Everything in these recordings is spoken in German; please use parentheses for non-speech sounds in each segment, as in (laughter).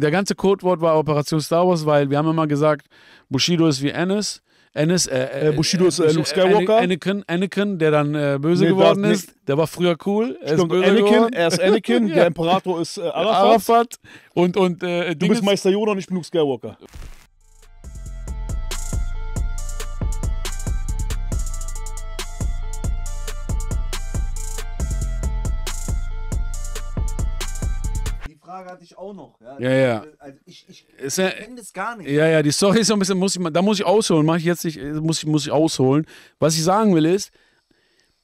Der ganze Codewort war Operation Star Wars, weil wir haben immer gesagt, Bushido ist wie Ennis. Ennis, äh, äh, Bushido ist äh, Luke Skywalker. Anakin, Anakin, der dann äh, böse nee, geworden ist. Der war früher cool. Er Stimmt, ist Anakin, geworden. er ist Anakin, (laughs) ja. der Imperator ist äh, Arafat. Arafat. Und, und, äh, du Dinges. bist Meister Yoda und ich bin Luke Skywalker. Frage hatte ich auch noch. Ja, ja. ja. Also, also ich, ich, ich ja, kenne das gar nicht. Ja, ja, die Story ist so ein bisschen, muss ich, da muss ich ausholen, mache ich jetzt nicht, muss ich, muss ich ausholen. Was ich sagen will ist,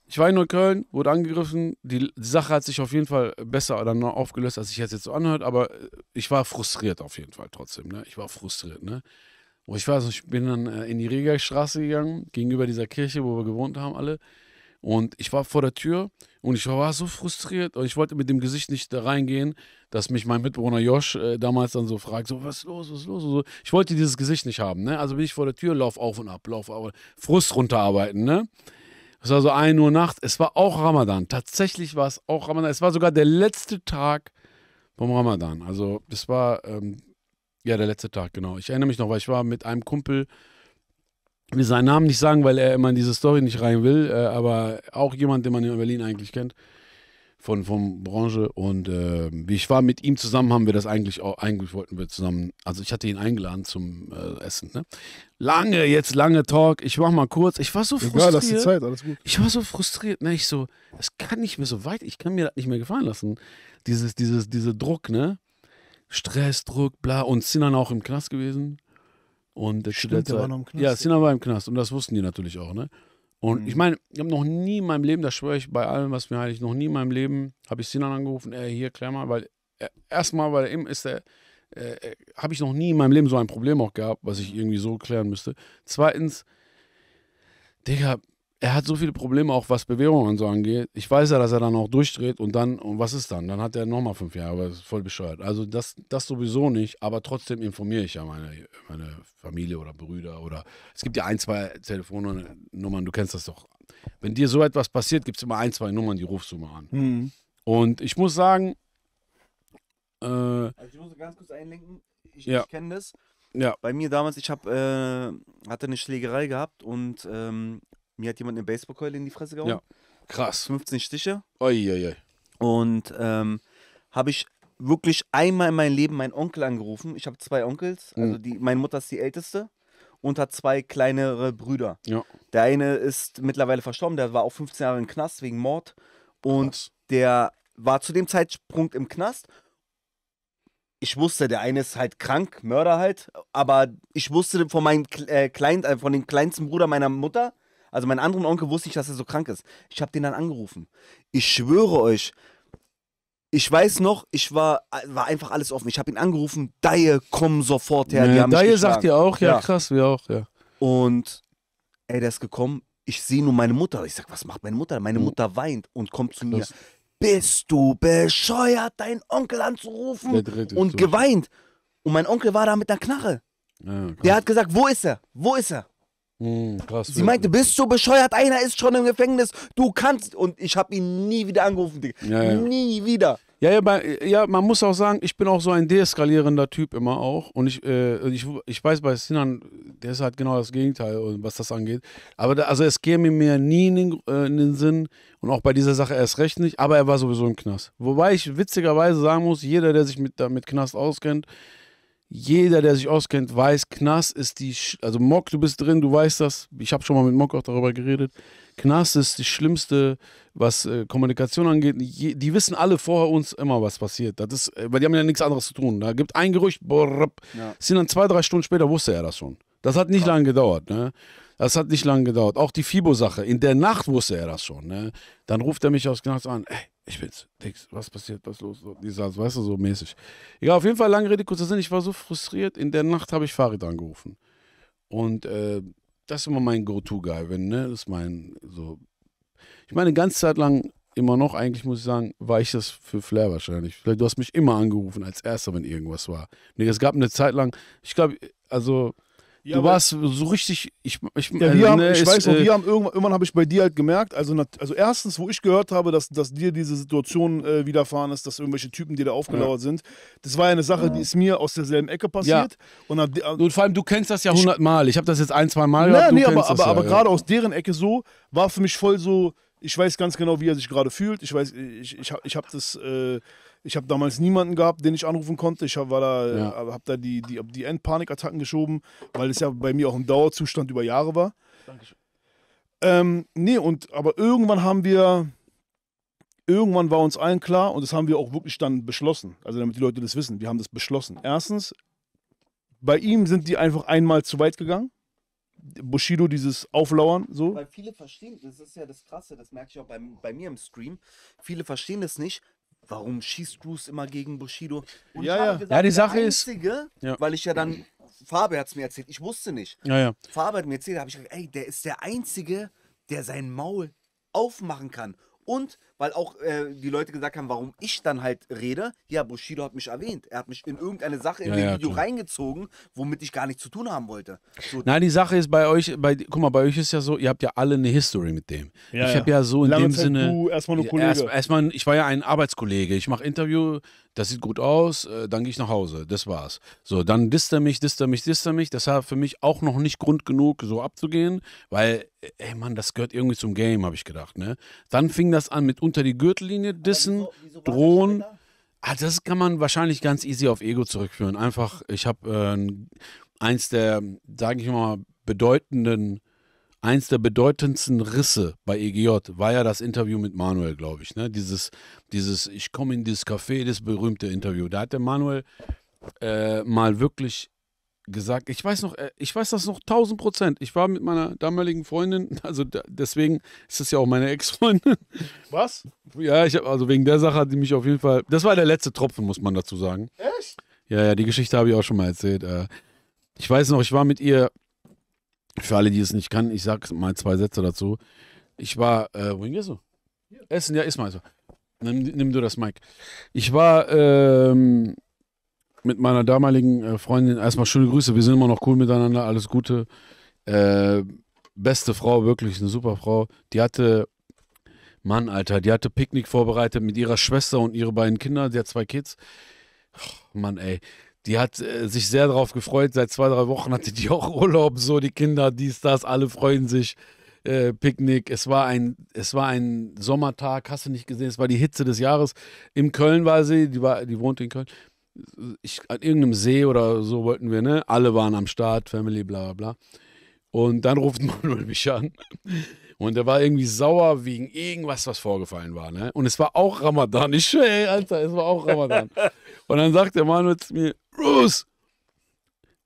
ich war in Neukölln, wurde angegriffen. Die, die Sache hat sich auf jeden Fall besser dann aufgelöst, als ich jetzt, jetzt so anhört. Aber äh, ich war frustriert auf jeden Fall trotzdem. Ne? Ich war frustriert. Ne? Und ich weiß, ich bin dann äh, in die Regerstraße gegangen, gegenüber dieser Kirche, wo wir gewohnt haben, alle. Und ich war vor der Tür und ich war so frustriert und ich wollte mit dem Gesicht nicht da reingehen dass mich mein Mitbewohner Josh äh, damals dann so fragt, so, was ist los, was ist los? So, ich wollte dieses Gesicht nicht haben, ne? Also bin ich vor der Tür, lauf auf und ab, lauf auf, Frust runterarbeiten, ne? Es war so 1 Uhr Nacht, es war auch Ramadan, tatsächlich war es auch Ramadan, es war sogar der letzte Tag vom Ramadan, also das war, ähm, ja, der letzte Tag, genau. Ich erinnere mich noch, weil ich war mit einem Kumpel, will seinen Namen nicht sagen, weil er immer in diese Story nicht rein will, äh, aber auch jemand, den man in Berlin eigentlich kennt, von, von Branche. Und äh, ich war mit ihm zusammen, haben wir das eigentlich auch, eigentlich wollten wir zusammen, also ich hatte ihn eingeladen zum äh, Essen. Ne? Lange, jetzt lange Talk, ich mach mal kurz. Ich war so frustriert. lass die Zeit, alles gut. Ich war so frustriert, ne? Ich so, das kann nicht mehr so weit, ich kann mir das nicht mehr gefallen lassen. Dieses, dieses, diese Druck, ne? Stress, Druck, bla. Und Sinan auch im Knast gewesen. Und Stimmt, der war noch im Knast. Ja, Sinan war im Knast und das wussten die natürlich auch, ne? Und mhm. ich meine, ich habe noch nie in meinem Leben, das schwöre ich bei allem, was mir heilig, noch nie in meinem Leben habe ich Sinan angerufen, ey, hier, klär mal, weil äh, erstmal, weil er eben ist der, äh, äh habe ich noch nie in meinem Leben so ein Problem auch gehabt, was ich irgendwie so klären müsste. Zweitens, Digga, er hat so viele Probleme, auch was Bewährungen und so angeht. Ich weiß ja, dass er dann auch durchdreht und dann, und was ist dann? Dann hat er nochmal fünf Jahre, aber das ist voll bescheuert. Also das, das sowieso nicht, aber trotzdem informiere ich ja meine, meine Familie oder Brüder oder es gibt ja ein, zwei Telefonnummern, du kennst das doch. Wenn dir so etwas passiert, gibt es immer ein, zwei Nummern, die rufst du mal an. Mhm. Und ich muss sagen, äh, also ich muss ganz kurz einlenken, ich, ja. ich kenne das. Ja. Bei mir damals, ich hab, äh, hatte eine Schlägerei gehabt und ähm, mir hat jemand eine Baseballkeule in die Fresse gehauen. Ja. Krass. 15 Stiche. Uiuiui. Und ähm, habe ich wirklich einmal in meinem Leben meinen Onkel angerufen. Ich habe zwei Onkels, oh. also die, meine Mutter ist die älteste und hat zwei kleinere Brüder. Ja. Der eine ist mittlerweile verstorben, der war auch 15 Jahre im Knast wegen Mord und Krass. der war zu dem Zeitpunkt im Knast. Ich wusste, der eine ist halt krank, Mörder halt, aber ich wusste von meinem äh, Klein, äh, von dem kleinsten Bruder meiner Mutter, also meinen anderen Onkel wusste ich, dass er so krank ist. Ich habe den dann angerufen. Ich schwöre euch, ich weiß noch, ich war, war einfach alles offen. Ich habe ihn angerufen, Daye, komm sofort her. Nee, Daye sagt ihr auch, ja, ja, krass, wir auch, ja. Und ey, der ist gekommen, ich sehe nur meine Mutter. Ich sag, was macht meine Mutter? Meine hm. Mutter weint und kommt zu mir. Bist du bescheuert, deinen Onkel anzurufen? Und durch. geweint. Und mein Onkel war da mit einer Knarre. Ja, der hat gesagt, wo ist er? Wo ist er? Hm, krass, Sie meinte, du bist so bescheuert? Einer ist schon im Gefängnis. Du kannst. Und ich habe ihn nie wieder angerufen, Digga. Ja, ja. Nie wieder. Ja, ja, bei, ja, man muss auch sagen, ich bin auch so ein deeskalierender Typ immer auch. Und ich, äh, ich, ich weiß bei Sinan, der ist halt genau das Gegenteil, was das angeht. Aber da, also es käme mir nie in den, äh, in den Sinn und auch bei dieser Sache erst recht nicht. Aber er war sowieso im Knast. Wobei ich witzigerweise sagen muss, jeder, der sich mit, da, mit Knast auskennt, jeder, der sich auskennt, weiß, Knast ist die, Sch also Mock, du bist drin, du weißt das. Ich habe schon mal mit Mock auch darüber geredet. Knast ist die schlimmste, was äh, Kommunikation angeht. Je die wissen alle vorher uns immer, was passiert. Das ist, äh, weil die haben ja nichts anderes zu tun. Da gibt ein Gerücht, borrp, ja. sind dann zwei, drei Stunden später wusste er das schon. Das hat nicht ja. lange gedauert. Ne? Das hat nicht lange gedauert. Auch die FIBO-Sache. In der Nacht wusste er das schon. Ne? Dann ruft er mich aus Knast an. Ey, ich bin's, Dix, was passiert, was los? So, die saß, weißt du, so mäßig. Egal, auf jeden Fall, lange Rede, kurzer Sinn, ich war so frustriert. In der Nacht habe ich Farid angerufen. Und äh, das ist immer mein Go-To-Guy, wenn, ne, das ist mein, so. Ich meine, eine ganze Zeit lang, immer noch, eigentlich muss ich sagen, war ich das für Flair wahrscheinlich. Vielleicht, du hast mich immer angerufen als Erster, wenn irgendwas war. Nee, es gab eine Zeit lang, ich glaube, also ja, du warst so richtig. Ich, ich, ja, wir äh, haben, ne, ich ist, weiß noch, äh, haben irgendwann, irgendwann habe ich bei dir halt gemerkt, also, also erstens, wo ich gehört habe, dass, dass dir diese Situation äh, widerfahren ist, dass irgendwelche Typen dir da aufgelauert ja. sind, das war ja eine Sache, die ist mir aus derselben Ecke passiert. Und, ab, äh, und, vor allem, du kennst das ja hundertmal. Ich, ich habe das jetzt ein, zwei Mal nee, gehabt. Nee, aber, aber, aber gerade aus deren Ecke so, war für mich voll so, ich weiß ganz genau, wie er sich gerade fühlt. Ich weiß, ich, ich, ich habe das. Äh, ich habe damals niemanden gehabt, den ich anrufen konnte. Ich habe da, ja. Äh, hab da die, die, die Endpanikattacken geschoben, weil es ja bei mir auch ein Dauerzustand über Jahre war. Dankeschön. Ähm, nee, und aber irgendwann haben wir, irgendwann war uns allen klar und das haben wir auch wirklich dann beschlossen. Also damit die Leute das wissen, wir haben das beschlossen. Erstens, bei ihm sind die einfach einmal zu weit gegangen. Bushido dieses Auflauern so. Weil viele verstehen, das ist ja das Krasse, das merke ich auch bei, bei mir im Stream. Viele verstehen das nicht, warum schießt Bruce immer gegen Bushido? Und ja, ja. Gesagt, ja, die Sache Einzige, ist. Ja. Weil ich ja dann. Faber hat es mir erzählt, ich wusste nicht. Ja, ja. Faber hat mir erzählt, habe ich gesagt, ey, der ist der Einzige, der sein Maul aufmachen kann. Und weil auch äh, die Leute gesagt haben, warum ich dann halt rede. Ja, Bushido hat mich erwähnt. Er hat mich in irgendeine Sache in ja, dem ja, Video klar. reingezogen, womit ich gar nichts zu tun haben wollte. So Nein, die Sache ist bei euch, bei, guck mal, bei euch ist ja so, ihr habt ja alle eine History mit dem. Ja, ich habe ja so in Lange dem Zeit Sinne. Du, erstmal nur Kollege. Erstmal, ich war ja ein Arbeitskollege. Ich mache Interview, das sieht gut aus, äh, dann gehe ich nach Hause. Das war's. So, dann disst er mich, disst er mich, disst er mich. Das war für mich auch noch nicht Grund genug, so abzugehen, weil, äh, ey Mann, das gehört irgendwie zum Game, habe ich gedacht. Ne? Dann fing das an mit unter die Gürtellinie dissen, wieso, wieso drohen. Ah, das kann man wahrscheinlich ganz easy auf Ego zurückführen. Einfach, ich habe äh, eins der, sage ich mal, bedeutenden, eins der bedeutendsten Risse bei EGJ war ja das Interview mit Manuel, glaube ich. Ne? Dieses, dieses, ich komme in dieses Café, das berühmte Interview. Da hat der Manuel äh, mal wirklich gesagt. Ich weiß noch, äh, ich weiß das noch 1000 Prozent. Ich war mit meiner damaligen Freundin, (laughs) also da, deswegen ist es ja auch meine Ex-Freundin. Was? Ja, ich habe also wegen der Sache hat die mich auf jeden Fall. Das war der letzte Tropfen, muss man dazu sagen. Echt? Ja, ja, die Geschichte habe ich auch schon mal erzählt. Äh. Ich weiß noch, ich war mit ihr. Für alle, die es nicht kann, ich sage mal zwei Sätze dazu. Ich war, äh, wohin gehst du? Essen, ja, ist mal. so. Nimm, nimm, du das Mike. Ich war ähm, mit meiner damaligen äh, Freundin erstmal schöne Grüße. Wir sind immer noch cool miteinander, alles Gute. Äh, beste Frau, wirklich eine super Frau. Die hatte, Mann, Alter, die hatte Picknick vorbereitet mit ihrer Schwester und ihre beiden Kinder. die hat zwei Kids. Oh, Mann, ey. Die hat äh, sich sehr darauf gefreut. Seit zwei, drei Wochen hatte die (laughs) auch Urlaub. So, die Kinder, dies, das, alle freuen sich. Äh, Picknick. Es war, ein, es war ein Sommertag, hast du nicht gesehen. Es war die Hitze des Jahres. In Köln war sie, die, war, die wohnte in Köln ich, an irgendeinem See oder so wollten wir, ne? Alle waren am Start, Family, bla bla bla. Und dann ruft (laughs) Manuel mich an. Und er war irgendwie sauer wegen irgendwas, was vorgefallen war. Ne? Und es war auch Ramadan. Ich schwöre, Alter, es war auch Ramadan. (laughs) Und dann sagt der Manuel zu mir, Bruce,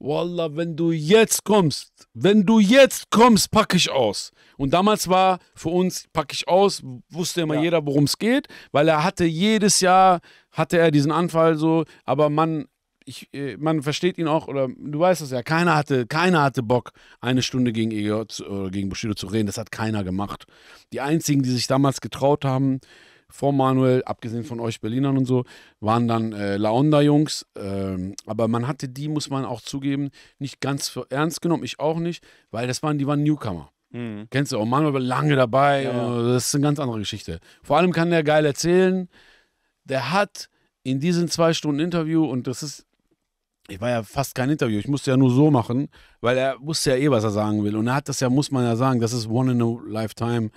Wallah, wenn du jetzt kommst, wenn du jetzt kommst, packe ich aus. Und damals war für uns, packe ich aus, wusste immer ja. jeder, worum es geht, weil er hatte jedes Jahr, hatte er diesen Anfall so, aber man, ich, äh, man versteht ihn auch, oder du weißt es ja, keiner hatte, keiner hatte Bock, eine Stunde gegen EJ oder gegen Bushido zu reden, das hat keiner gemacht. Die einzigen, die sich damals getraut haben, vor Manuel, abgesehen von euch Berlinern und so, waren dann äh, Laonda-Jungs. Ähm, aber man hatte die, muss man auch zugeben, nicht ganz für ernst genommen. Ich auch nicht, weil das waren, die waren Newcomer. Mhm. Kennst du auch, Manuel war lange dabei. Ja. Das ist eine ganz andere Geschichte. Vor allem kann der geil erzählen. Der hat in diesen zwei Stunden Interview, und das ist ich war ja fast kein Interview, ich musste ja nur so machen, weil er wusste ja eh, was er sagen will. Und er hat das ja, muss man ja sagen, das ist one in a lifetime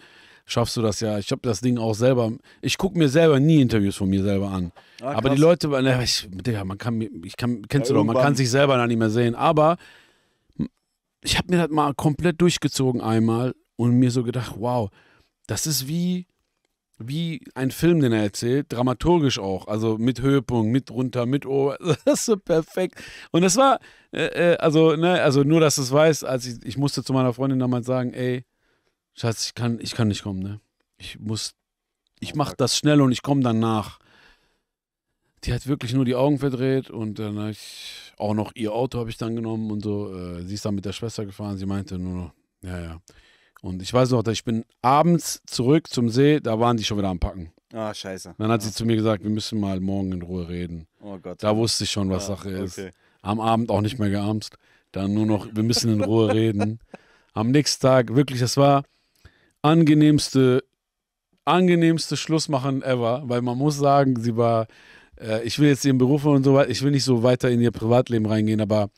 schaffst du das ja. Ich habe das Ding auch selber. Ich gucke mir selber nie Interviews von mir selber an. Ah, aber die Leute, na, ich, Digga, man kann, ich kann, kennst ja, du doch, man kann sich selber dann nicht mehr sehen. Aber ich habe mir das mal komplett durchgezogen einmal und mir so gedacht, wow, das ist wie wie ein Film, den er erzählt, dramaturgisch auch, also mit Höhepunkt, mit runter, mit ober, (laughs) das ist so perfekt. Und das war, äh, äh, also, ne, also nur, dass du es weißt, als ich, ich musste zu meiner Freundin damals sagen, ey, Schatz, ich kann, ich kann nicht kommen, ne? Ich muss, ich oh, mach das schnell und ich komme danach. Die hat wirklich nur die Augen verdreht und dann hab ich auch noch ihr Auto habe ich dann genommen und so. Äh, sie ist dann mit der Schwester gefahren. Sie meinte nur noch, ja, ja. Und ich weiß noch, ich bin abends zurück zum See, da waren die schon wieder am Packen. Ah, scheiße. Dann hat sie ah. zu mir gesagt, wir müssen mal morgen in Ruhe reden. Oh Gott. Da wusste ich schon, was ja, ah, Sache ist. Okay. Am Abend auch nicht mehr gearmst. Dann nur noch, wir müssen in (laughs) Ruhe reden. Am nächsten Tag, wirklich, das war, angenehmste, angenehmste machen ever, weil man muss sagen, sie war, äh, ich will jetzt ihren Beruf und so weiter, ich will nicht so weiter in ihr Privatleben reingehen, aber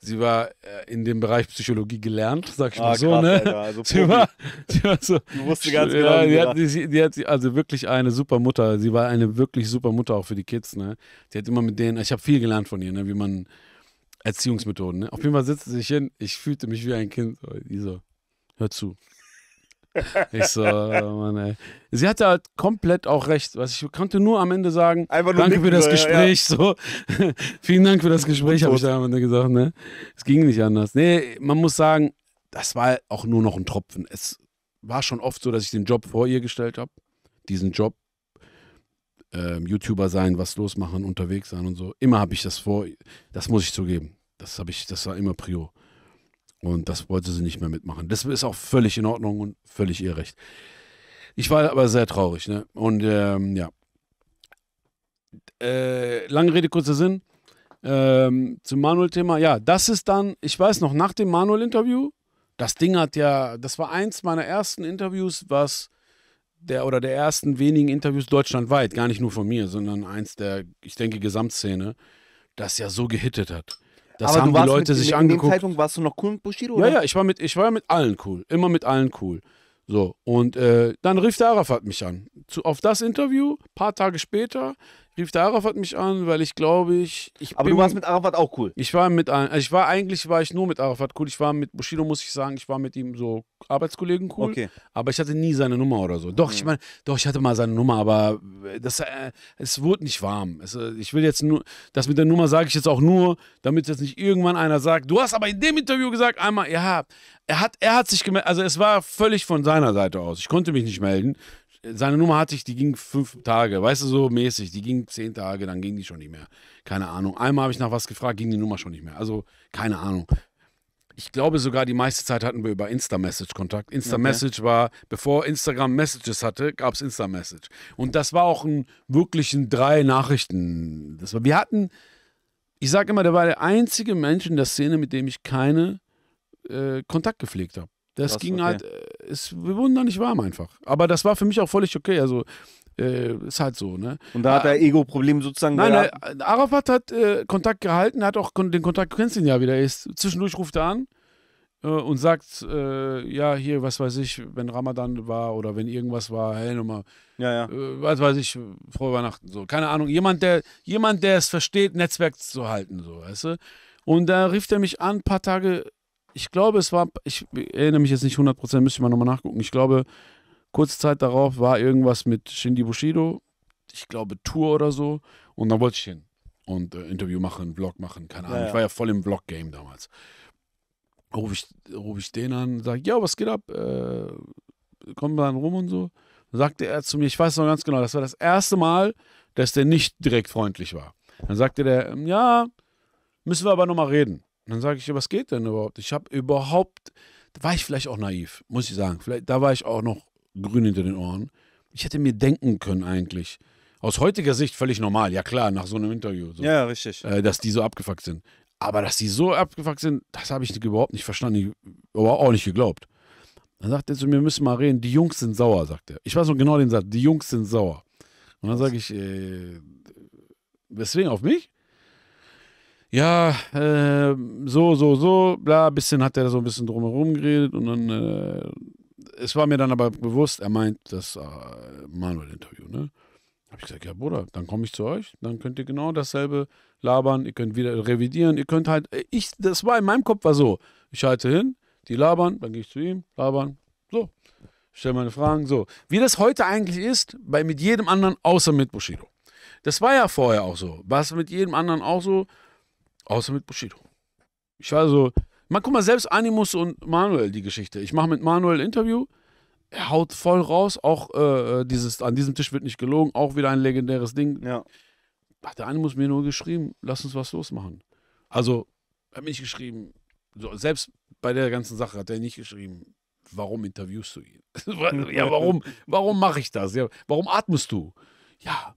sie war äh, in dem Bereich Psychologie gelernt, sag ich ah, mal so, krass, ne? also (laughs) sie, war, sie war so, du wusste ganz genau. Ja, die, hat, die, die, hat, also wirklich eine super Mutter. Sie war eine wirklich super Mutter auch für die Kids, ne? Sie hat immer mit denen, ich habe viel gelernt von ihr, ne? Wie man Erziehungsmethoden, ne? Auf jeden Fall sitzt sie sich hin, ich fühlte mich wie ein Kind. Die so, hör zu. (laughs) Ich so, oh Mann, ey. Sie hatte halt komplett auch recht. Was ich konnte nur am Ende sagen, danke für das Gespräch. Ja, ja. So, (laughs) vielen Dank für das Gespräch, habe ich da am Ende gesagt. Ne? Es ging nicht anders. Nee, man muss sagen, das war auch nur noch ein Tropfen. Es war schon oft so, dass ich den Job vor ihr gestellt habe. Diesen Job. Äh, YouTuber sein, was losmachen, unterwegs sein und so. Immer habe ich das vor. Das muss ich zugeben. Das ich, das war immer Prior. Und das wollte sie nicht mehr mitmachen. Das ist auch völlig in Ordnung und völlig ihr Recht. Ich war aber sehr traurig, ne? Und ähm, ja. Äh, lange Rede, kurzer Sinn. Ähm, zum Manuel-Thema. Ja, das ist dann, ich weiß noch, nach dem Manuel-Interview, das Ding hat ja, das war eins meiner ersten Interviews, was der oder der ersten wenigen Interviews deutschlandweit, gar nicht nur von mir, sondern eins der, ich denke, Gesamtszene, das ja so gehittet hat. Das Aber haben die Leute mit, sich in angeguckt. In dem Zeitpunkt warst du noch cool mit Bushido, oder? Ja, ja, ich war mit, ich war mit allen cool. Immer mit allen cool. So, und äh, dann rief der Arafat mich an. Zu, auf das Interview, paar Tage später, rief der Arafat mich an, weil ich glaube ich, ich Aber bin, du warst mit Arafat auch cool. Ich war mit also ich war eigentlich war ich nur mit Arafat cool. Ich war mit Bushido muss ich sagen, ich war mit ihm so Arbeitskollegen cool, okay. aber ich hatte nie seine Nummer oder so. Doch, mhm. ich meine, doch ich hatte mal seine Nummer, aber das äh, es wurde nicht warm. Es, äh, ich will jetzt nur das mit der Nummer sage ich jetzt auch nur, damit jetzt nicht irgendwann einer sagt, du hast aber in dem Interview gesagt einmal ja, er hat er hat sich gemeldet, also es war völlig von seiner Seite aus. Ich konnte mich nicht melden seine Nummer hatte ich, die ging fünf Tage, weißt du, so mäßig. Die ging zehn Tage, dann ging die schon nicht mehr. Keine Ahnung. Einmal habe ich nach was gefragt, ging die Nummer schon nicht mehr. Also, keine Ahnung. Ich glaube sogar, die meiste Zeit hatten wir über Insta-Message Kontakt. Insta-Message okay. war, bevor Instagram Messages hatte, gab es Insta-Message. Und das war auch ein wirklichen drei Nachrichten. Das war, wir hatten, ich sage immer, der war der einzige Mensch in der Szene, mit dem ich keine äh, Kontakt gepflegt habe. Das Krass, ging okay. halt, äh, es, wir wurden da nicht warm einfach. Aber das war für mich auch völlig okay. Also äh, ist halt so, ne? Und da hat ah, er Ego-Problem sozusagen Nein, nein äh, Arafat hat äh, Kontakt gehalten, hat auch den Kontakt, du kennst ihn ja wieder, er ist, zwischendurch ruft er an äh, und sagt, äh, ja, hier, was weiß ich, wenn Ramadan war oder wenn irgendwas war, hey, nochmal, ja, ja. was weiß ich, frohe Weihnachten, so, keine Ahnung, jemand, der jemand, der es versteht, Netzwerk zu halten, so, weißt du? Und da rief er mich an, ein paar Tage ich glaube, es war, ich erinnere mich jetzt nicht 100%, müsste ich mal nochmal nachgucken. Ich glaube, kurze Zeit darauf war irgendwas mit Shindy Bushido, ich glaube Tour oder so. Und dann wollte ich hin und äh, Interview machen, Vlog machen, keine Ahnung. Ja, ja. Ich war ja voll im Vlog-Game damals. Rufe ich, ruf ich den an, sage, ja, was geht ab? Äh, kommen wir dann rum und so. Dann sagte er zu mir, ich weiß noch ganz genau, das war das erste Mal, dass der nicht direkt freundlich war. Dann sagte der, ja, müssen wir aber nochmal reden. Und dann sage ich, was geht denn überhaupt? Ich habe überhaupt, da war ich vielleicht auch naiv, muss ich sagen. Vielleicht, da war ich auch noch grün hinter den Ohren. Ich hätte mir denken können eigentlich, aus heutiger Sicht völlig normal, ja klar, nach so einem Interview. So, ja, richtig. Äh, dass die so abgefuckt sind. Aber dass die so abgefuckt sind, das habe ich überhaupt nicht verstanden, aber auch nicht geglaubt. Dann sagt er zu mir, wir müssen mal reden, die Jungs sind sauer, sagt er. Ich weiß noch genau den Satz, die Jungs sind sauer. Und dann sage ich, äh, weswegen auf mich? ja, äh, so, so, so, bla, bisschen hat er so ein bisschen drumherum geredet und dann, äh, es war mir dann aber bewusst, er meint das äh, Manuel-Interview, ne? Hab ich gesagt, ja, Bruder, dann komme ich zu euch, dann könnt ihr genau dasselbe labern, ihr könnt wieder revidieren, ihr könnt halt, äh, ich, das war in meinem Kopf war so, ich halte hin, die labern, dann gehe ich zu ihm, labern, so, stelle meine Fragen, so. Wie das heute eigentlich ist, bei mit jedem anderen, außer mit Bushido. Das war ja vorher auch so, war es mit jedem anderen auch so, Außer mit Bushido. Ich war so, man guck mal, selbst Animus und Manuel die Geschichte. Ich mache mit Manuel Interview, er haut voll raus, auch äh, äh, dieses, an diesem Tisch wird nicht gelogen, auch wieder ein legendäres Ding. Ja. Hat der Animus mir nur geschrieben, lass uns was losmachen. Also, er hat mich geschrieben, so, selbst bei der ganzen Sache hat er nicht geschrieben, warum interviewst du ihn? (laughs) ja, warum, warum mache ich das? Ja, warum atmest du? Ja,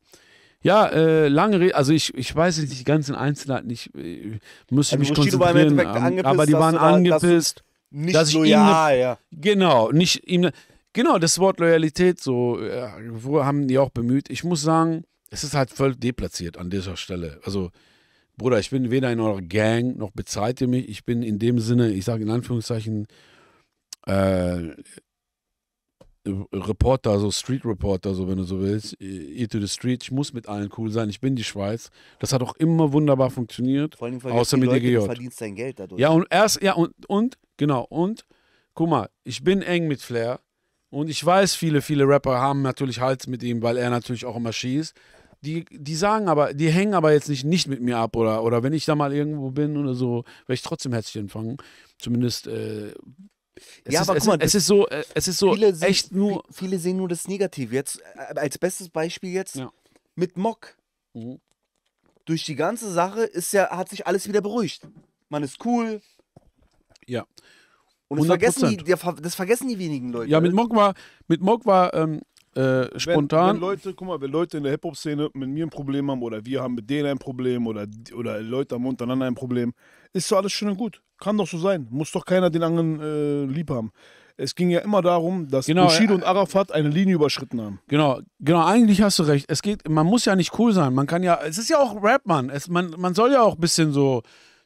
ja, äh, lange Rede, also ich, ich weiß nicht die ganzen Einzelheiten, ich, ich äh, muss also mich konzentrieren, ähm, aber die waren angepisst. Dass nicht dass loyal, ihm, ja. Genau, nicht ihm, genau, das Wort Loyalität, so, ja, wo haben die auch bemüht. Ich muss sagen, es ist halt völlig deplatziert an dieser Stelle. Also, Bruder, ich bin weder in eurer Gang, noch bezahlt ihr mich. Ich bin in dem Sinne, ich sage in Anführungszeichen, äh, Reporter, so Street Reporter, so wenn du so willst, e, Eat to the Street, ich muss mit allen cool sein, ich bin die Schweiz. Das hat auch immer wunderbar funktioniert. Vor allem, außer mit DGJ. Du verdienst dein Geld dadurch. Ja, und erst, ja, und, und, genau, und guck mal, ich bin eng mit Flair und ich weiß, viele, viele Rapper haben natürlich Hals mit ihm, weil er natürlich auch immer schießt. Die, die sagen aber, die hängen aber jetzt nicht nicht mit mir ab oder, oder wenn ich da mal irgendwo bin oder so, werde ich trotzdem herzlich empfangen. Zumindest äh, es ja, ist, aber guck mal, es ist so, äh, es ist so viele echt sehen, nur. Viele sehen nur das Negative. Jetzt äh, als bestes Beispiel jetzt ja. mit Mock. Mhm. Durch die ganze Sache ist ja, hat sich alles wieder beruhigt. Man ist cool. Ja. Und das vergessen, die, das vergessen die wenigen Leute. Ja, mit Mock war, mit Mock war ähm, äh, spontan. Wenn, wenn, Leute, guck mal, wenn Leute in der Hip-Hop-Szene mit mir ein Problem haben oder wir haben mit denen ein Problem oder, oder Leute haben untereinander ein Problem, ist so alles schön und gut. Kann doch so sein. Muss doch keiner den anderen äh, lieb haben. Es ging ja immer darum, dass genau, Bushido äh, und Arafat eine Linie überschritten haben. Genau, genau, eigentlich hast du recht. Es geht, man muss ja nicht cool sein. Man kann ja, es ist ja auch Rap, Mann. Es, man, man soll ja auch ein bisschen so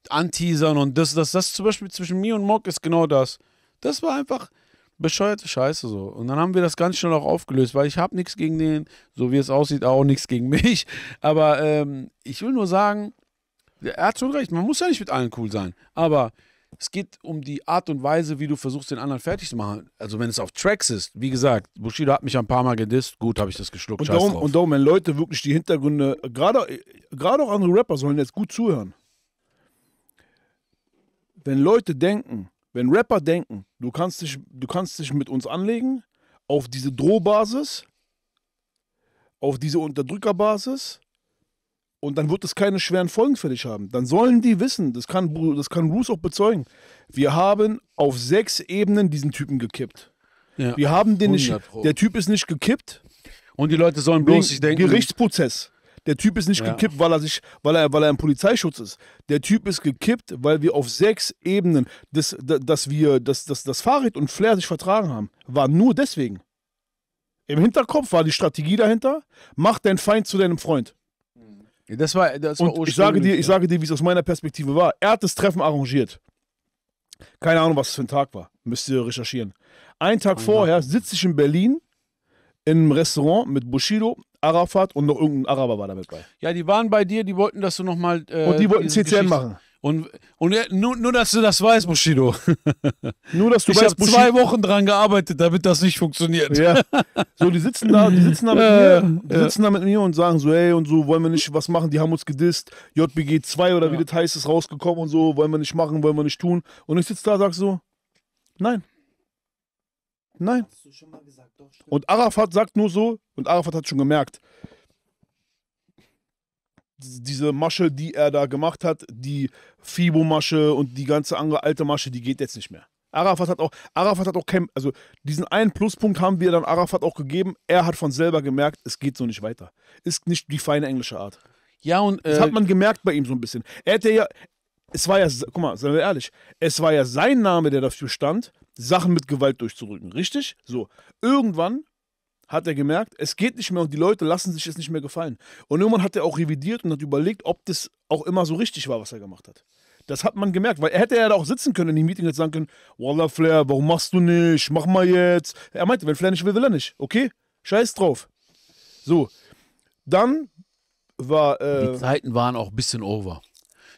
anteasern und das, das, das zum Beispiel zwischen mir und Mock ist genau das. Das war einfach bescheuerte Scheiße so. Und dann haben wir das ganz schnell auch aufgelöst, weil ich habe nichts gegen den, so wie es aussieht, auch nichts gegen mich. (laughs) Aber ähm, ich will nur sagen, er hat schon recht, man muss ja nicht mit allen cool sein. Aber es geht um die Art und Weise, wie du versuchst, den anderen fertig zu machen. Also wenn es auf Tracks ist, wie gesagt, Bushido hat mich ein paar Mal gedisst, gut, habe ich das geschluckt. Und darum, und darum, wenn Leute wirklich die Hintergründe, gerade auch andere Rapper sollen jetzt gut zuhören. Wenn Leute denken, wenn Rapper denken, du kannst dich, du kannst dich mit uns anlegen, auf diese Drohbasis, auf diese Unterdrückerbasis, und dann wird es keine schweren Folgen für dich haben. Dann sollen die wissen, das kann, das kann Bruce auch bezeugen. Wir haben auf sechs Ebenen diesen Typen gekippt. Ja. Wir haben den nicht. Der Typ ist nicht gekippt. Und die Leute sollen bloß sich denken. Gerichtsprozess. Der Typ ist nicht ja. gekippt, weil er sich, weil er, weil er im Polizeischutz ist. Der Typ ist gekippt, weil wir auf sechs Ebenen, dass das, das wir, das, das, das Fahrrad und Flair sich vertragen haben. War nur deswegen. Im Hinterkopf war die Strategie dahinter. Mach deinen Feind zu deinem Freund. Das war, das war ich sage dir, ich sage dir, wie es aus meiner Perspektive war. Er hat das Treffen arrangiert. Keine Ahnung, was es für ein Tag war. Müsst ihr recherchieren. Einen Tag ja. vorher sitze ich in Berlin in einem Restaurant mit Bushido, Arafat und noch irgendein Araber war damit bei. Ja, die waren bei dir, die wollten, dass du nochmal. Äh, und die wollten CCN machen. Und, und nur, nur, dass du das weißt, Bushido. (laughs) Nur, dass du ich weißt, Ich habe zwei Wochen dran gearbeitet, damit das nicht funktioniert. Ja. (laughs) So, die sitzen da, die sitzen da mit äh, mir, die sitzen da mit mir und sagen so, ey, und so, wollen wir nicht was machen, die haben uns gedisst, JBG 2 oder ja. wie das heißt, ist rausgekommen und so, wollen wir nicht machen, wollen wir nicht tun. Und ich sitze da und sage so, nein. Nein. Gesagt, und Arafat sagt nur so, und Arafat hat schon gemerkt, diese Masche, die er da gemacht hat, die Fibo-Masche und die ganze andere alte Masche, die geht jetzt nicht mehr. Arafat hat auch, Arafat hat auch kein, also diesen einen Pluspunkt haben wir dann Arafat auch gegeben. Er hat von selber gemerkt, es geht so nicht weiter. Ist nicht die feine englische Art. Ja, und. Äh, das hat äh, man gemerkt bei ihm so ein bisschen. Er hätte ja, es war ja, guck mal, seien wir ehrlich, es war ja sein Name, der dafür stand, Sachen mit Gewalt durchzurücken, richtig? So, irgendwann hat er gemerkt, es geht nicht mehr und die Leute lassen sich es nicht mehr gefallen. Und irgendwann hat er auch revidiert und hat überlegt, ob das auch immer so richtig war, was er gemacht hat. Das hat man gemerkt, weil er hätte ja auch sitzen können in dem Meeting und sagen können, Wallah Flair, warum machst du nicht? Mach mal jetzt. Er meinte, wenn Flair nicht will, will er nicht. Okay? Scheiß drauf. So. Dann war... Äh die Zeiten waren auch ein bisschen over.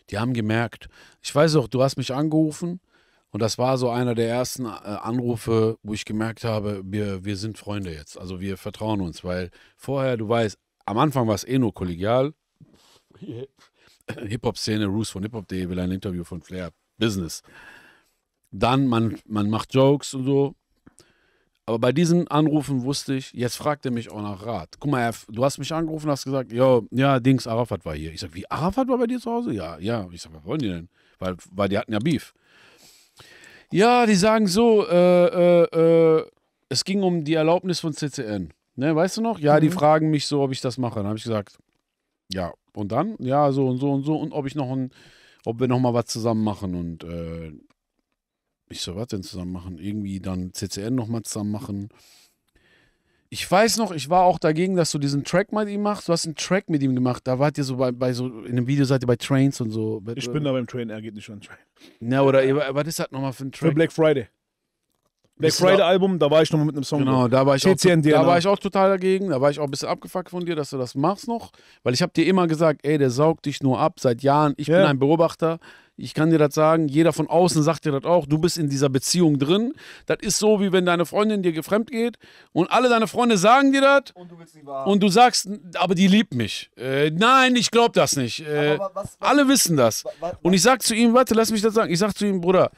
Die haben gemerkt. Ich weiß auch, du hast mich angerufen und das war so einer der ersten äh, Anrufe, wo ich gemerkt habe, wir, wir sind Freunde jetzt. Also wir vertrauen uns, weil vorher, du weißt, am Anfang war es eh nur kollegial. (laughs) Hip-Hop-Szene, Roos von hiphop.de will ein Interview von Flair. Business. Dann, man, man macht Jokes und so. Aber bei diesen Anrufen wusste ich, jetzt fragt er mich auch nach Rat. Guck mal, du hast mich angerufen, hast gesagt, jo, ja, Dings, Arafat war hier. Ich sag, wie, Arafat war bei dir zu Hause? Ja, ja. Ich sag, was wollen die denn? Weil, weil die hatten ja Beef. Ja, die sagen so, äh, äh, äh, es ging um die Erlaubnis von CCN. Ne, weißt du noch? Ja, mhm. die fragen mich so, ob ich das mache. Dann habe ich gesagt, ja. Und dann? Ja, so und so und so. Und ob ich noch ein, ob wir noch mal was zusammen machen. Und äh, ich so, was denn zusammen machen? Irgendwie dann CCN noch mal zusammen machen. Ich weiß noch, ich war auch dagegen, dass du diesen Track mit ihm machst. Du hast einen Track mit ihm gemacht. Da wart ihr so bei, bei so, in dem Video seid ihr bei Trains und so. Ich bin da beim Train, er geht nicht an Train. Na, oder was ist das nochmal für ein Track? Für Black Friday. Black Friday Album, da war ich noch mit einem Song. Genau, da war ich, auch, da war ich auch total dagegen. Da war ich auch ein bisschen abgefuckt von dir, dass du das machst noch. Weil ich habe dir immer gesagt, ey, der saugt dich nur ab seit Jahren. Ich yeah. bin ein Beobachter. Ich kann dir das sagen. Jeder von außen sagt dir das auch. Du bist in dieser Beziehung drin. Das ist so, wie wenn deine Freundin dir gefremd geht und alle deine Freunde sagen dir das. Und du willst nicht wahr. Und du sagst, aber die liebt mich. Äh, nein, ich glaube das nicht. Äh, was, was, alle wissen das. Was, und ich sag zu ihm, warte, lass mich das sagen. Ich sag zu ihm, Bruder,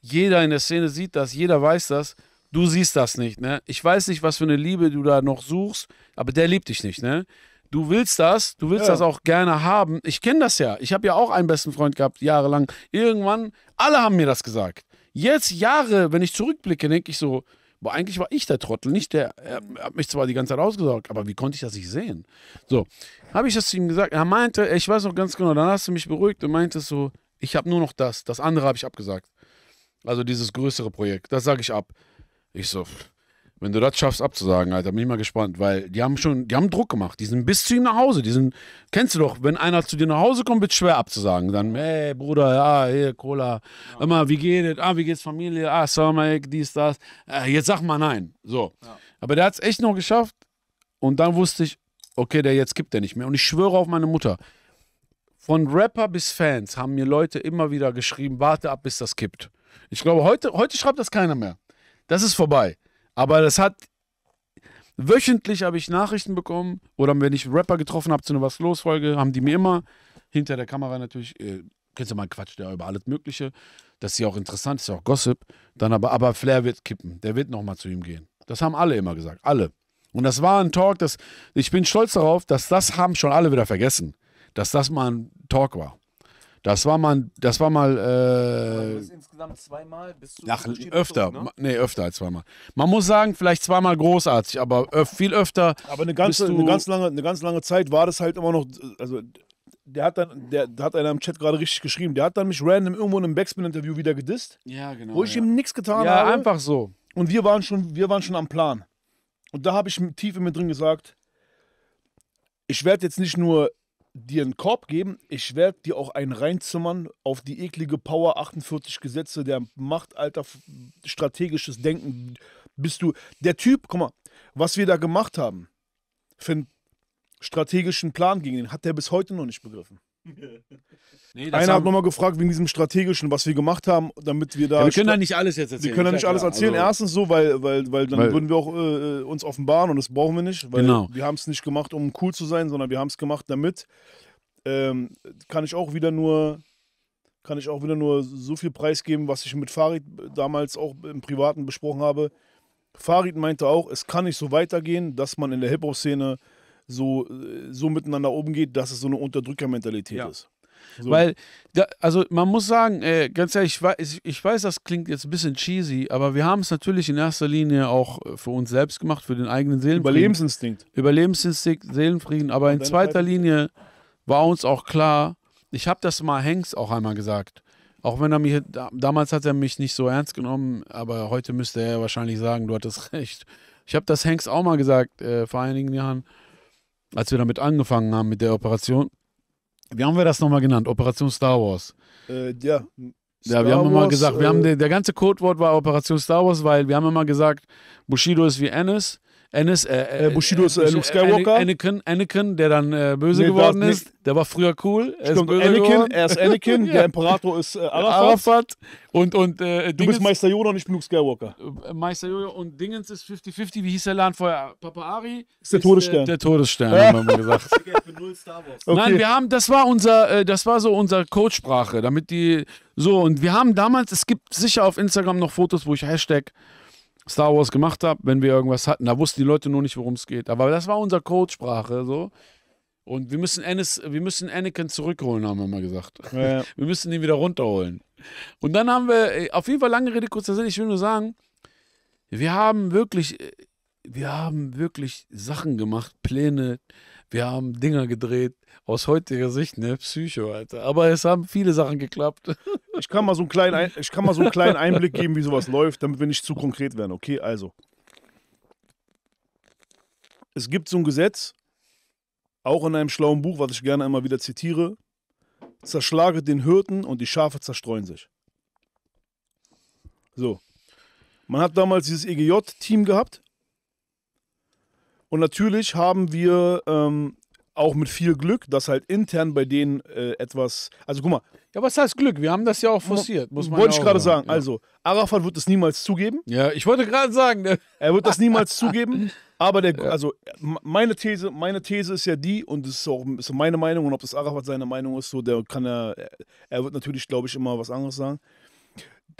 jeder in der Szene sieht das, jeder weiß das. Du siehst das nicht, ne? Ich weiß nicht, was für eine Liebe du da noch suchst, aber der liebt dich nicht, ne? du willst das, du willst ja. das auch gerne haben. Ich kenne das ja. Ich habe ja auch einen besten Freund gehabt, jahrelang. Irgendwann, alle haben mir das gesagt. Jetzt, Jahre, wenn ich zurückblicke, denke ich so, boah, eigentlich war ich der Trottel, nicht der, er hat mich zwar die ganze Zeit ausgesorgt, aber wie konnte ich das nicht sehen? So, habe ich das zu ihm gesagt. Er meinte, ich weiß noch ganz genau, dann hast du mich beruhigt und meinte so, ich habe nur noch das, das andere habe ich abgesagt. Also dieses größere Projekt, das sage ich ab. Ich so, wenn du das schaffst abzusagen, Alter, bin ich mal gespannt, weil die haben schon, die haben Druck gemacht. Die sind bis zu ihm nach Hause. Die sind, kennst du doch, wenn einer zu dir nach Hause kommt, wird es schwer abzusagen. Dann, hey Bruder, ja, hey, Cola, ja. immer, wie geht es? Ah, wie geht's Familie? Ah, Sommereck, dies, das. Äh, jetzt sag mal nein. So. Ja. Aber der hat es echt noch geschafft. Und dann wusste ich, okay, der jetzt gibt der nicht mehr. Und ich schwöre auf meine Mutter. Von Rapper bis Fans haben mir Leute immer wieder geschrieben, warte ab, bis das kippt. Ich glaube, heute, heute schreibt das keiner mehr. Das ist vorbei. Aber das hat. Wöchentlich habe ich Nachrichten bekommen oder wenn ich Rapper getroffen habe zu einer Was los Folge, haben die mir immer hinter der Kamera natürlich, äh, kennst du mal einen Quatsch, der über alles Mögliche, das ist ja auch interessant, ist ja auch Gossip. Dann aber, aber Flair wird kippen, der wird nochmal zu ihm gehen. Das haben alle immer gesagt, alle. Und das war ein Talk, das, ich bin stolz darauf, dass das haben schon alle wieder vergessen, dass das mal ein Talk war. Das war mal, das war mal. Äh, insgesamt zweimal bis zu Nach, öfter, zurück, ne? nee, öfter als zweimal. Man muss sagen, vielleicht zweimal großartig, aber öf viel öfter. Aber eine ganze, eine ganz lange, eine ganz lange Zeit war das halt immer noch, also der hat dann, der, der hat einer im Chat gerade richtig geschrieben, der hat dann mich random irgendwo in einem Backspin-Interview wieder gedisst. Ja, genau. Wo ich ja. ihm nichts getan ja, habe. Ja, einfach so. Und wir waren schon, wir waren schon am Plan. Und da habe ich tief in mir drin gesagt, ich werde jetzt nicht nur dir einen Korb geben, ich werde dir auch einen reinzimmern auf die eklige Power 48 Gesetze der Macht, Alter, strategisches Denken. Bist du der Typ, guck mal, was wir da gemacht haben für einen strategischen Plan gegen ihn, hat der bis heute noch nicht begriffen. Nee, Einer hat nochmal gefragt wegen diesem strategischen, was wir gemacht haben, damit wir da. Ja, wir können da nicht alles jetzt erzählen. Wir können da nicht alles erzählen. Also Erstens so, weil, weil, weil dann weil würden wir auch äh, uns offenbaren und das brauchen wir nicht. Weil genau. wir haben es nicht gemacht, um cool zu sein, sondern wir haben es gemacht, damit ähm, kann ich auch wieder nur kann ich auch wieder nur so viel preisgeben, was ich mit Farid damals auch im Privaten besprochen habe. Farid meinte auch, es kann nicht so weitergehen, dass man in der Hip-Hop-Szene so, äh, so miteinander umgeht, dass es so eine Unterdrückermentalität ja. ist. So. Weil, da, also man muss sagen, äh, ganz ehrlich, ich weiß, ich weiß, das klingt jetzt ein bisschen cheesy, aber wir haben es natürlich in erster Linie auch äh, für uns selbst gemacht, für den eigenen Seelenfrieden. Überlebensinstinkt. Überlebensinstinkt, Seelenfrieden, aber in zweiter Linie war uns auch klar, ich habe das mal Hengst auch einmal gesagt. Auch wenn er mich, damals hat er mich nicht so ernst genommen, aber heute müsste er wahrscheinlich sagen, du hattest (laughs) recht. Ich habe das Hengst auch mal gesagt, äh, vor einigen Jahren als wir damit angefangen haben mit der Operation. Wie haben wir das nochmal genannt? Operation Star Wars. Äh, ja. Star ja, wir haben Wars, immer gesagt, wir äh, haben der, der ganze Codewort war Operation Star Wars, weil wir haben immer gesagt, Bushido ist wie Ennis, Ennis, äh, äh, äh, Bushido ist äh, Luke Skywalker. Anakin, Anakin der dann äh, böse nee, geworden ist. Nicht. Der war früher cool. Er Stimmt, ist Anakin, geworden. er ist Anakin, (laughs) der Imperator ist äh, Arafat. Arafat. Und, und, du bist Meister Yoda und ich bin Luke Skywalker. Meister Yoda und Dingens ist 50-50. Wie hieß der Laden vorher? Papa Ari? Ist der Todesstern. der Todesstern, haben wir mal gesagt. (laughs) okay. Nein, wir haben, das war unser, das war so unsere Codesprache, damit die, so, und wir haben damals, es gibt sicher auf Instagram noch Fotos, wo ich Hashtag Star Wars gemacht habe, wenn wir irgendwas hatten. Da wussten die Leute nur nicht, worum es geht. Aber das war unsere Codesprache so. Und wir müssen, Anis, wir müssen Anakin zurückholen, haben wir mal gesagt. Ja. (laughs) Wir müssen ihn wieder runterholen. Und dann haben wir, äh, auf jeden Fall lange Rede, kurzer Sinn, ich will nur sagen, wir haben wirklich, äh, wir haben wirklich Sachen gemacht, Pläne, wir haben Dinger gedreht, aus heutiger Sicht, ne? Psycho, Alter. Aber es haben viele Sachen geklappt. Ich kann mal so einen kleinen, Ein ich kann mal so einen kleinen Einblick geben, wie sowas läuft, damit wir nicht zu konkret werden, okay? Also. Es gibt so ein Gesetz, auch in einem schlauen Buch, was ich gerne immer wieder zitiere. Zerschlage den Hirten und die Schafe zerstreuen sich. So. Man hat damals dieses EGJ-Team gehabt. Und natürlich haben wir ähm, auch mit viel Glück, dass halt intern bei denen äh, etwas. Also guck mal. Ja, was heißt Glück? Wir haben das ja auch forciert. Muss man wollte ja ich gerade sagen. Ja. Also, Arafat wird es niemals zugeben. Ja, ich wollte gerade sagen. Ne? (laughs) Er wird das niemals zugeben. (laughs) Aber der, ja. also meine These, meine These ist ja die, und das ist auch ist meine Meinung, und ob das Arafat seine Meinung ist, so der kann er, er wird natürlich, glaube ich, immer was anderes sagen.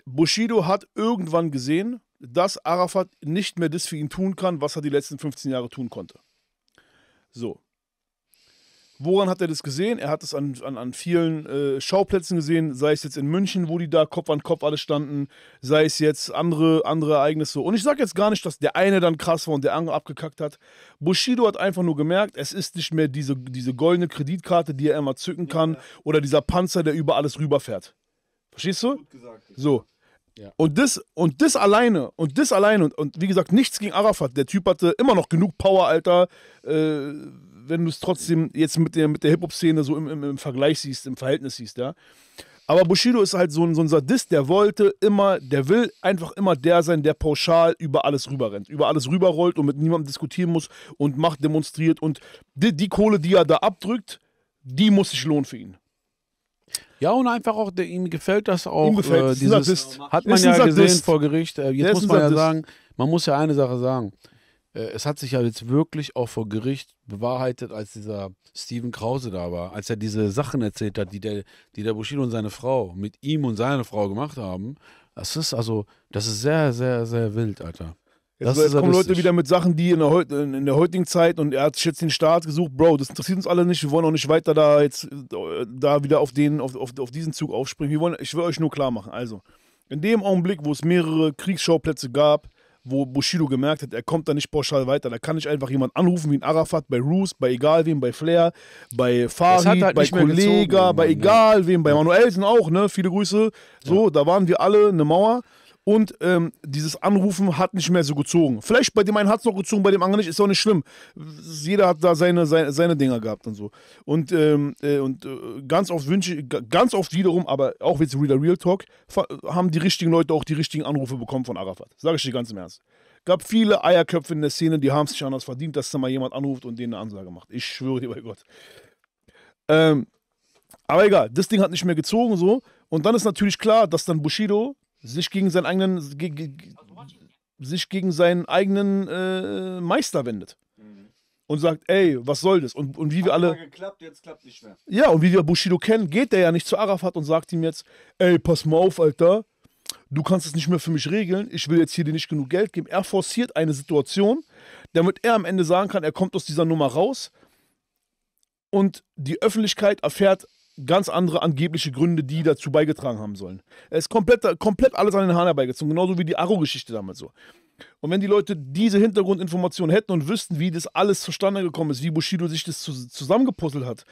Bushido hat irgendwann gesehen, dass Arafat nicht mehr das für ihn tun kann, was er die letzten 15 Jahre tun konnte. So, Woran hat er das gesehen? Er hat es an, an, an vielen äh, Schauplätzen gesehen, sei es jetzt in München, wo die da Kopf an Kopf alle standen, sei es jetzt andere, andere Ereignisse. Und ich sage jetzt gar nicht, dass der eine dann krass war und der andere abgekackt hat. Bushido hat einfach nur gemerkt, es ist nicht mehr diese, diese goldene Kreditkarte, die er immer zücken kann, ja. oder dieser Panzer, der über alles rüberfährt. Verstehst du? Gut gesagt, so. Und das und das alleine und das alleine und, und wie gesagt, nichts gegen Arafat. Der Typ hatte immer noch genug Power, Alter. Äh, wenn du es trotzdem jetzt mit der, mit der Hip-Hop-Szene so im, im, im, Vergleich siehst, im Verhältnis siehst, ja. Aber Bushido ist halt so ein, so ein Sadist, der wollte immer, der will einfach immer der sein, der pauschal über alles rüberrennt, über alles rüberrollt und mit niemandem diskutieren muss und Macht demonstriert und die, die Kohle, die er da abdrückt, die muss sich lohnen für ihn. Ja, und einfach auch, ihm gefällt das auch. Ihm gefällt, äh, dieses, hat man ja Sadist. gesehen vor Gericht. Äh, jetzt muss man ja sagen, man muss ja eine Sache sagen. Äh, es hat sich ja jetzt wirklich auch vor Gericht bewahrheitet, als dieser Steven Krause da war, als er diese Sachen erzählt hat, die der, die der Bushido und seine Frau mit ihm und seiner Frau gemacht haben. Das ist also, das ist sehr, sehr, sehr wild, Alter. Jetzt, das jetzt kommen Leute wieder mit Sachen, die in der, in der, heutigen Zeit und er hat sich jetzt den Start gesucht. Bro, das interessiert uns alle nicht. Wir wollen auch nicht weiter da jetzt äh, da wieder auf, den, auf, auf, auf diesen Zug aufspringen. Wir wollen, ich will euch nur klar machen. Also, in dem Augenblick, wo es mehrere Kriegsschauplätze gab, wo Bushido gemerkt hat, er kommt da nicht pauschal weiter. Da kann ich einfach jemanden anrufen wie ein Arafat bei Roos, bei egal wem, bei Flair, bei Farid, halt bei Kollega, gezogen, bei ne? egal wem, bei Manuelsen auch, ne? Viele Grüße. So, ja. da waren wir alle eine Mauer und ähm, dieses Anrufen hat nicht mehr so gezogen. Vielleicht bei dem einen hat es noch gezogen, bei dem anderen nicht, ist auch nicht schlimm. Jeder hat da seine, seine, seine Dinger gehabt und so. Und, ähm, äh, und äh, ganz oft wünsche ganz oft wiederum, aber auch jetzt Real Real Talk, haben die richtigen Leute auch die richtigen Anrufe bekommen von Arafat. Sage ich dir ganz im Ernst. Gab viele Eierköpfe in der Szene, die haben es nicht anders verdient, dass da mal jemand anruft und denen eine Ansage macht. Ich schwöre dir bei Gott. Ähm, aber egal, das Ding hat nicht mehr gezogen so. Und dann ist natürlich klar, dass dann Bushido sich gegen seinen eigenen, ge, ge, sich gegen seinen eigenen äh, Meister wendet. Mhm. Und sagt, ey, was soll das? Und, und wie Hat wir alle. Geklappt, jetzt klappt nicht mehr. Ja, und wie wir Bushido kennen, geht der ja nicht zu Arafat und sagt ihm jetzt, ey, pass mal auf, Alter, du kannst es nicht mehr für mich regeln, ich will jetzt hier dir nicht genug Geld geben. Er forciert eine Situation, damit er am Ende sagen kann, er kommt aus dieser Nummer raus und die Öffentlichkeit erfährt ganz andere angebliche Gründe, die dazu beigetragen haben sollen. Es ist komplett, komplett alles an den Haaren herbeigezogen, genauso wie die aro geschichte damals so. Und wenn die Leute diese Hintergrundinformationen hätten und wüssten, wie das alles zustande gekommen ist, wie Bushido sich das zusammengepuzzelt hat,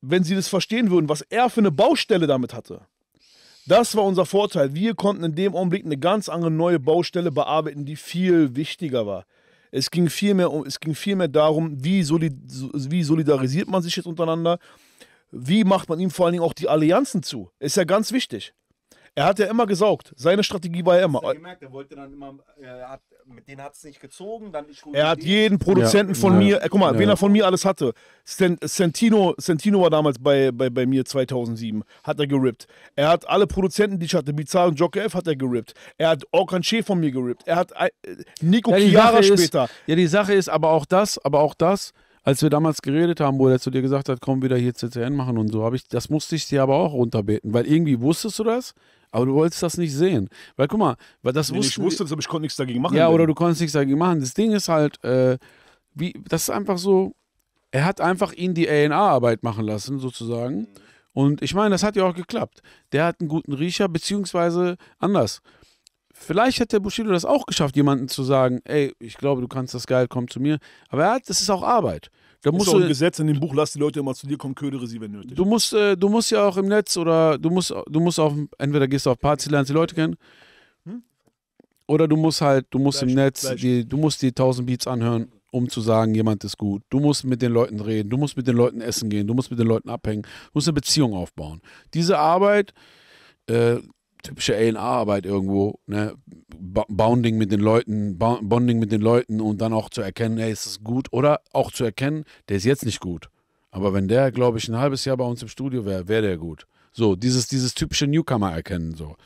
wenn sie das verstehen würden, was er für eine Baustelle damit hatte, das war unser Vorteil. Wir konnten in dem Augenblick eine ganz andere neue Baustelle bearbeiten, die viel wichtiger war. Es ging vielmehr um, es ging vielmehr darum, wie, solid, wie solidarisiert man sich jetzt untereinander, wie macht man ihm vor allen Dingen auch die Allianzen zu. Ist ja ganz wichtig. Er hat ja immer gesaugt. Seine Strategie war ja immer. Er gemerkt, er wollte dann immer, äh, er hat mit denen hat es nicht gezogen. Dann ich er hat jeden Produzenten ja, von ja, mir, äh, guck mal, ja. wen er von mir alles hatte. Santino, Santino war damals bei, bei, bei mir 2007, hat er gerippt. Er hat alle Produzenten, die ich hatte, Bizarre und Jock F hat er gerippt. Er hat Orkan Che von mir gerippt. Er hat äh, Nico Chiara später. ja, die Sache ist, aber auch das, aber auch das, als wir damals geredet haben, wo er zu dir gesagt hat, komm wieder hier CCN machen und so, habe ich, das musste ich dir aber auch runterbeten, weil irgendwie wusstest du das, aber du wolltest das nicht sehen. Weil guck mal, weil das nee, wusste, ich wusste das, aber ich konnte nichts dagegen machen. Ja, denn. oder du konntest nichts dagegen machen. Das Ding ist halt, äh, wie, das ist einfach so, er hat einfach ihn die ANA-Arbeit machen lassen, sozusagen. Mhm. Und ich meine, das hat ja auch geklappt. Der hat einen guten Riecher, beziehungsweise anders. Vielleicht hätte Bushido das auch geschafft, jemandem zu sagen, ey, ich glaube, du kannst das geil, komm zu mir. Aber er hat, das ist auch Arbeit. Da musst ist auch ein du, Gesetz in dem Buch, lass die Leute immer zu dir kommen, ködere sie, wenn nötig. Du musst, äh, du musst ja auch im Netz oder du musst, du musst auf, entweder gehst du auf Party, lernst die Leute kennen. Hm? Oder du musst halt, du musst Fleisch, im Netz, die, du musst die 1000 Beats anhören, um zu sagen, jemand ist gut. Du musst mit den Leuten reden, du musst mit den Leuten essen gehen, du musst mit den Leuten abhängen, du musst eine Beziehung aufbauen. Diese Arbeit, äh, typische A&R-Arbeit irgendwo, ne? Bounding mit den Leuten, Bonding mit den Leuten und dann auch zu erkennen, ey, ist es gut oder auch zu erkennen, der ist jetzt nicht gut. Aber wenn der, glaube ich, ein halbes Jahr bei uns im Studio wäre, wäre der gut. So, dieses, dieses typische Newcomer erkennen, so.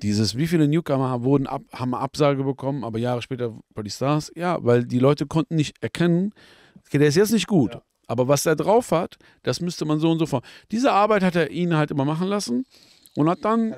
Dieses, wie viele Newcomer wurden ab, haben Absage bekommen, aber Jahre später bei die Stars? Ja, weil die Leute konnten nicht erkennen, okay, der ist jetzt nicht gut. Ja. Aber was er drauf hat, das müsste man so und so vor. Diese Arbeit hat er ihnen halt immer machen lassen. Und hat dann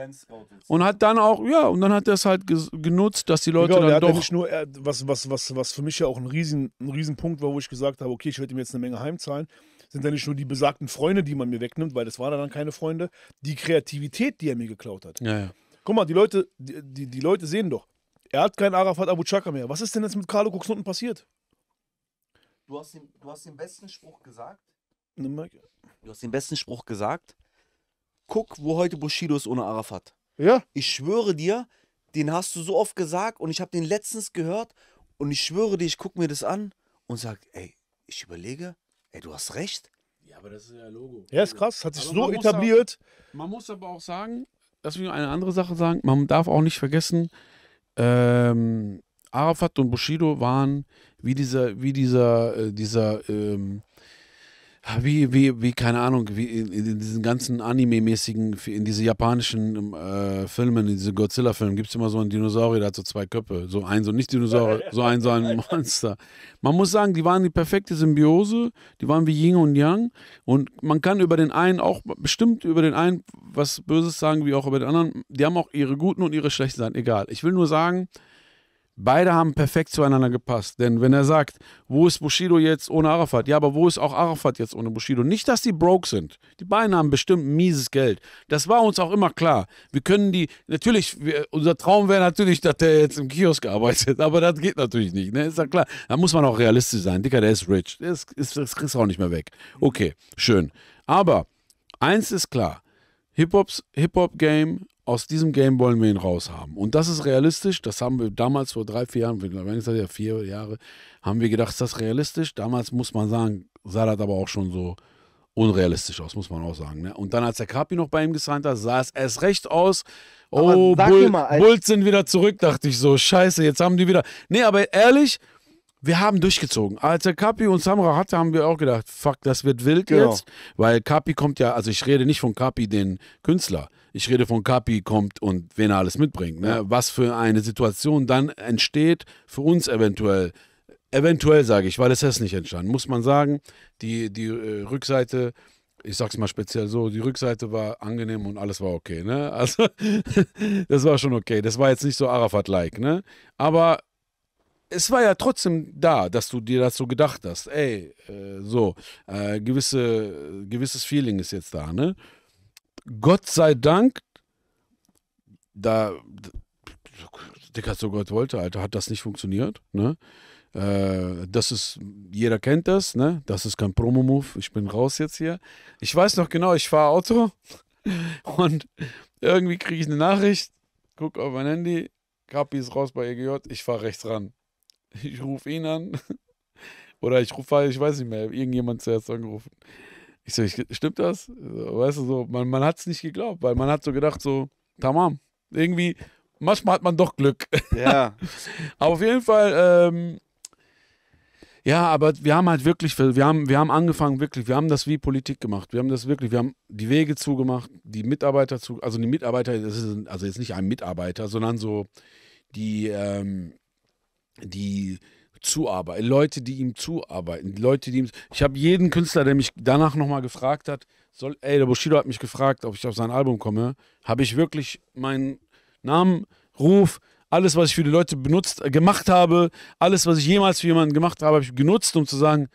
und hat dann auch ja und dann hat er es halt genutzt, dass die Leute genau, dann doch. ja nicht nur was was was was für mich ja auch ein riesen ein Riesenpunkt war, wo ich gesagt habe, okay, ich werde ihm jetzt eine Menge heimzahlen. Sind dann nicht nur die besagten Freunde, die man mir wegnimmt, weil das waren dann keine Freunde, die Kreativität, die er mir geklaut hat. Ja, ja. Guck mal, die Leute die, die, die Leute sehen doch, er hat keinen Arafat Abu Chaka mehr. Was ist denn jetzt mit Carlo Kuxnutten passiert? Du hast, den, du hast den besten Spruch gesagt. Du hast den besten Spruch gesagt guck, wo heute Bushido ist ohne Arafat. Ja. Ich schwöre dir, den hast du so oft gesagt und ich habe den letztens gehört und ich schwöre dir, ich gucke mir das an und sage, ey, ich überlege, ey, du hast recht. Ja, aber das ist ja Logo. Ja, ist krass, hat sich aber so etabliert. Auch, man muss aber auch sagen, dass wir eine andere Sache sagen, man darf auch nicht vergessen, ähm, Arafat und Bushido waren wie dieser, wie dieser, äh, dieser ähm, Ah, wie, wie, wie, keine Ahnung, wie in, in diesen ganzen Anime-mäßigen, in diese japanischen ähm, äh, Filmen, in diese Godzilla-Filmen, gibt es immer so einen Dinosaurier, der hat so zwei Köpfe. So ein, so nicht Dinosaurier, (laughs) so ein, so ein Monster. Man muss sagen, die waren die perfekte Symbiose, die waren wie Yin und Yang. Und man kann über den einen auch, bestimmt über den einen was Böses sagen, wie auch über den anderen. Die haben auch ihre guten und ihre schlechten Seiten, egal. Ich will nur sagen, Beide haben perfekt zueinander gepasst. Denn wenn er sagt, wo ist Bushido jetzt ohne Arafat? Ja, aber wo ist auch Arafat jetzt ohne Bushido? Nicht, dass die broke sind. Die beiden haben bestimmt mieses Geld. Das war uns auch immer klar. Wir können die, natürlich, wir, unser Traum wäre natürlich, dass der jetzt im Kiosk arbeitet. Hat, aber das geht natürlich nicht. Ne? Ist ja klar. Da muss man auch realistisch sein. Dicker, der ist rich. Das, ist, das kriegst du auch nicht mehr weg. Okay, schön. Aber eins ist klar. Hip-Hop-Game Hip aus diesem Game wollen wir ihn raushaben. Und das ist realistisch. Das haben wir damals vor drei, vier Jahren, wir ich sage ja vier Jahre, haben wir gedacht, ist das realistisch. Damals muss man sagen, sah das aber auch schon so unrealistisch aus, muss man auch sagen. Ne? Und dann, als der Kapi noch bei ihm gesigned hat, sah es erst recht aus. Oh, Bull, mal, Bulls sind wieder zurück, dachte ich so. Scheiße, jetzt haben die wieder. Nee, aber ehrlich, wir haben durchgezogen. Als er Kapi und Samra hatte, haben wir auch gedacht, fuck, das wird wild genau. jetzt. Weil Kapi kommt ja, also ich rede nicht von Kapi, den Künstler. Ich rede von Kapi kommt und wen er alles mitbringt. Ne? Was für eine Situation dann entsteht, für uns eventuell. Eventuell sage ich, weil es ist nicht entstanden, muss man sagen. Die, die äh, Rückseite ich sag's mal speziell so, die Rückseite war angenehm und alles war okay, ne? Also, (laughs) das war schon okay. Das war jetzt nicht so Arafat-like, ne? Aber es war ja trotzdem da, dass du dir das so gedacht hast. Ey, äh, so, äh, gewisse, gewisses Feeling ist jetzt da, ne? Gott sei Dank, da, Dicker, so Gott wollte, Alter, hat das nicht funktioniert, ne? Äh, das ist, jeder kennt das, ne? Das ist kein Promo-Move, ich bin raus jetzt hier. Ich weiß noch genau, ich fahre Auto (laughs) und irgendwie kriege ich eine Nachricht, guck auf mein Handy, Kapi ist raus bei EGJ, ich fahre rechts ran. (laughs) Ich rufe ihn an. (laughs) Oder ich rufe ich weiß nicht mehr, irgendjemand zuerst angerufen. Ich so, ich, stimmt das? Weißt du, so, man, man hat es nicht geglaubt, weil man hat so gedacht, so, tamam. Irgendwie, manchmal hat man doch Glück. Ja. (laughs) aber auf jeden Fall, ähm, ja, aber wir haben halt wirklich, wir haben, wir haben angefangen, wirklich, wir haben das wie Politik gemacht. Wir haben das wirklich, wir haben die Wege zugemacht, die Mitarbeiter zu, also die Mitarbeiter, das ist also jetzt nicht ein Mitarbeiter, sondern so die, ähm, die zuarbeiten, Leute, die ihm zuarbeiten, Leute, die ihm. Ich habe jeden Künstler, der mich danach nochmal gefragt hat, soll, ey, der Bushido hat mich gefragt, ob ich auf sein Album komme, habe ich wirklich meinen Namen, Ruf, alles, was ich für die Leute benutzt, äh, gemacht habe, alles, was ich jemals für jemanden gemacht habe, habe ich genutzt, um zu sagen,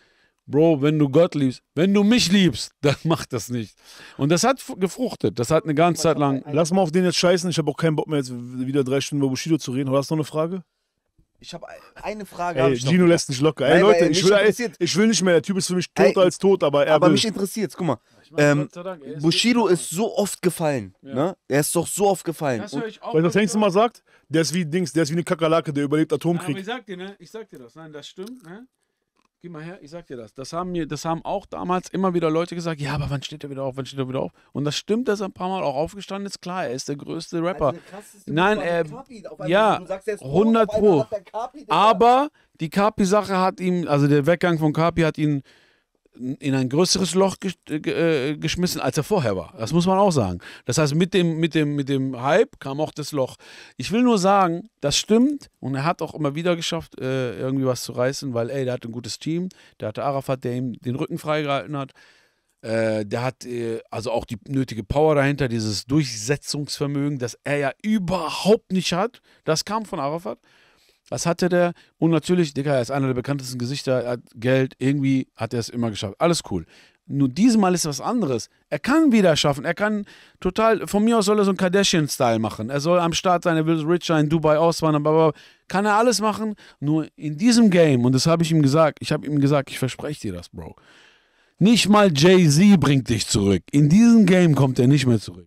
Bro, wenn du Gott liebst, wenn du mich liebst, (laughs) dann mach das nicht. Und das hat gefruchtet. Das hat eine ganze Zeit lang. Lass mal auf den jetzt scheißen. Ich habe auch keinen Bock mehr, jetzt wieder drei Stunden über Bushido zu reden. Hast du noch eine Frage? Ich habe eine Frage. Ey, Gino noch. lässt nicht locker. Ey, Nein, Leute, ich will, ey, ich will, nicht mehr. Der Typ ist für mich tot ey, als tot, aber er Aber will. mich interessiert's, guck mal. Ähm, Dank, Bushido ist so oft gefallen. Ja. Ne? Er ist doch so oft gefallen. Das höre ich auch. Weil das Hengst mal sagt, der ist wie Dings, der ist wie eine Kakerlake, der überlebt Atomkrieg. Aber ich sag dir, ne? Ich sag dir das. Nein, das stimmt, ne? Geh mal her, ich sag dir das. Das haben, mir, das haben auch damals immer wieder Leute gesagt, ja, aber wann steht er wieder auf, wann steht er wieder auf? Und das stimmt, dass er ein paar Mal auch aufgestanden ist. Klar, er ist der größte also Rapper. Also Nein, er, äh, ja, sagst, er 100 Pro. Kapi, aber die Kapi-Sache hat ihm, also der Weggang von Kapi hat ihn in ein größeres Loch äh, äh, geschmissen, als er vorher war. Das muss man auch sagen. Das heißt, mit dem, mit, dem, mit dem Hype kam auch das Loch. Ich will nur sagen, das stimmt und er hat auch immer wieder geschafft, äh, irgendwie was zu reißen, weil, ey, der hat ein gutes Team, der hatte Arafat, der ihm den Rücken freigehalten hat. Der hat also auch die nötige Power dahinter, dieses Durchsetzungsvermögen, das er ja überhaupt nicht hat. Das kam von Arafat. Was hatte der? Und natürlich, Digga, er ist einer der bekanntesten Gesichter, er hat Geld, irgendwie hat er es immer geschafft. Alles cool. Nur diesmal ist was anderes. Er kann wieder schaffen. Er kann total, von mir aus soll er so einen Kardashian-Style machen. Er soll am Start sein, er will rich sein, Dubai auswandern, bla Kann er alles machen, nur in diesem Game, und das habe ich ihm gesagt, ich habe ihm gesagt, ich verspreche dir das, Bro. Nicht mal Jay-Z bringt dich zurück. In diesem Game kommt er nicht mehr zurück.